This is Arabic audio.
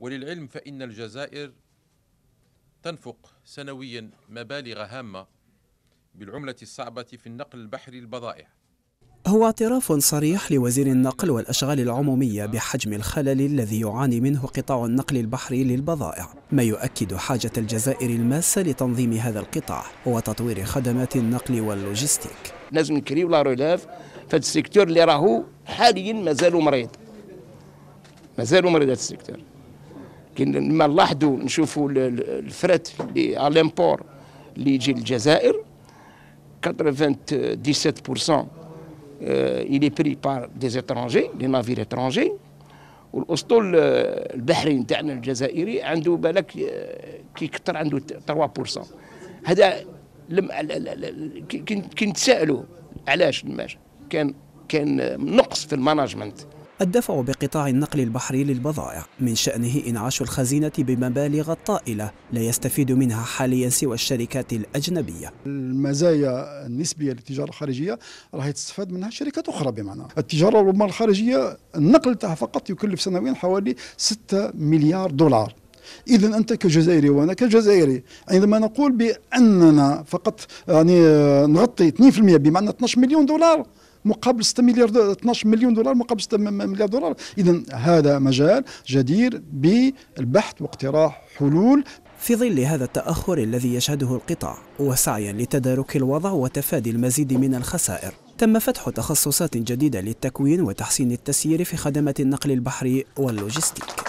وللعلم فإن الجزائر تنفق سنويا مبالغ هامة بالعملة الصعبة في النقل البحري البضائع هو اعتراف صريح لوزير النقل والأشغال العمومية بحجم الخلل الذي يعاني منه قطاع النقل البحري للبضائع ما يؤكد حاجة الجزائر الماسة لتنظيم هذا القطاع وتطوير خدمات النقل واللوجستيك لازم نكريو لا رولاف فهاد السيكتور اللي راهو حاليا مازالو مريض مازالو مريض هذا السيكتور كي لما نلاحظوا نشوفوا الفرات اللي على الامبور اللي يجي للجزائر 97% آه، il بري pris par des لي des اترونجي والاسطول آه، البحري نتاعنا الجزائري عنده بالك آه، كي كثر عنده 3% هذا لم كنت نتسائلوا علاش كان كان نقص في المانجمنت الدفع بقطاع النقل البحري للبضائع من شأنه إنعاش الخزينة بمبالغ طائلة لا يستفيد منها حاليا سوى الشركات الأجنبية المزايا النسبية للتجارة الخارجية راح تستفاد منها شركات أخرى بمعنى التجارة ربما الخارجية النقل تاعها فقط يكلف سنويا حوالي 6 مليار دولار اذا انت كجزائري وانا كجزائري عندما نقول باننا فقط يعني نغطي 2% بمعنى 12 مليون دولار مقابل 6 مليار 12 مليون دولار مقابل 6 مليار دولار اذا هذا مجال جدير بالبحث واقتراح حلول في ظل هذا التأخر الذي يشهده القطاع وسعيا لتدارك الوضع وتفادي المزيد من الخسائر تم فتح تخصصات جديدة للتكوين وتحسين التسيير في خدمات النقل البحري واللوجستيك